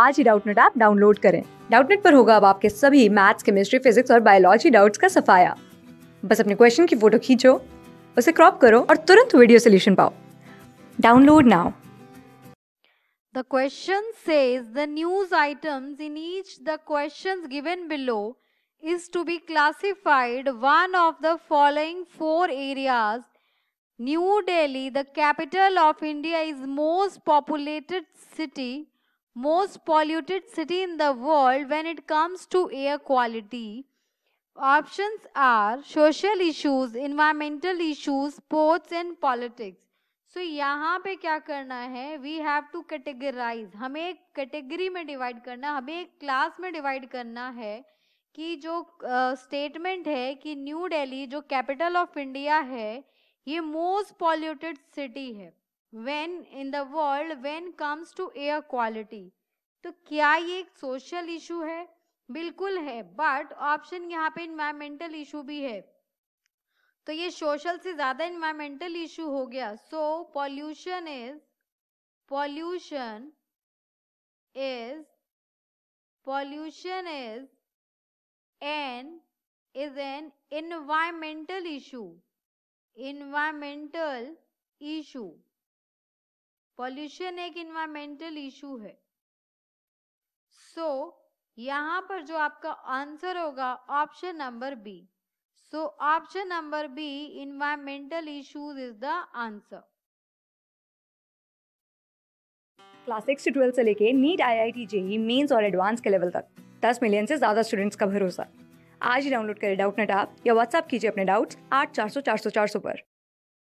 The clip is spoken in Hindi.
आज ही डाउटनेट ऐप डाउनलोड करें डाउटनेट पर होगा अब आपके सभी मैथ्स केमिस्ट्री फिजिक्स और बायोलॉजी डाउट्स का सफाया बस अपने क्वेश्चन की फोटो खींचो उसे क्रॉप करो और तुरंत वीडियो सोल्यूशन पाओ download now The question says the news items in each the questions given below is to be classified one of the following four areas. New Delhi, the capital of India, is most populated city. most polluted city in the world when it comes to air quality options are social issues environmental issues sports and politics so so, यहाँ पे क्या करना है वी हैव टू कैटेगराइज हमें एक कैटेगरी में डिवाइड करना हमें एक क्लास में डिवाइड करना है कि जो स्टेटमेंट uh, है कि न्यू दिल्ली जो कैपिटल ऑफ इंडिया है ये मोस्ट पॉल्यूटेड सिटी है when in the world when comes to air quality तो क्या ये एक सोशल इशू है बिल्कुल है बट ऑप्शन यहाँ पे इन्वायरमेंटल इशू भी है तो ये सोशल से ज्यादा इन्वायरमेंटल इशू हो गया so pollution is pollution is pollution is an is an environmental issue environmental issue pollution एक इन्वायरमेंटल इशू है सो so, यहाँ पर जो आपका आंसर होगा option number B so option number B environmental issues is the answer class six से ट्वेल्थ से लेके NEET I I T JEE Mains और एडवांस के लेवल तक दस मिलियन से ज़्यादा स्टूडेंट्स का भरोसा आज ही डाउनलोड करें डाउट नेट आप या व्हाट्सअप कीजिए अपने डाउट्स आठ चार सौ चार सौ चार सौ पर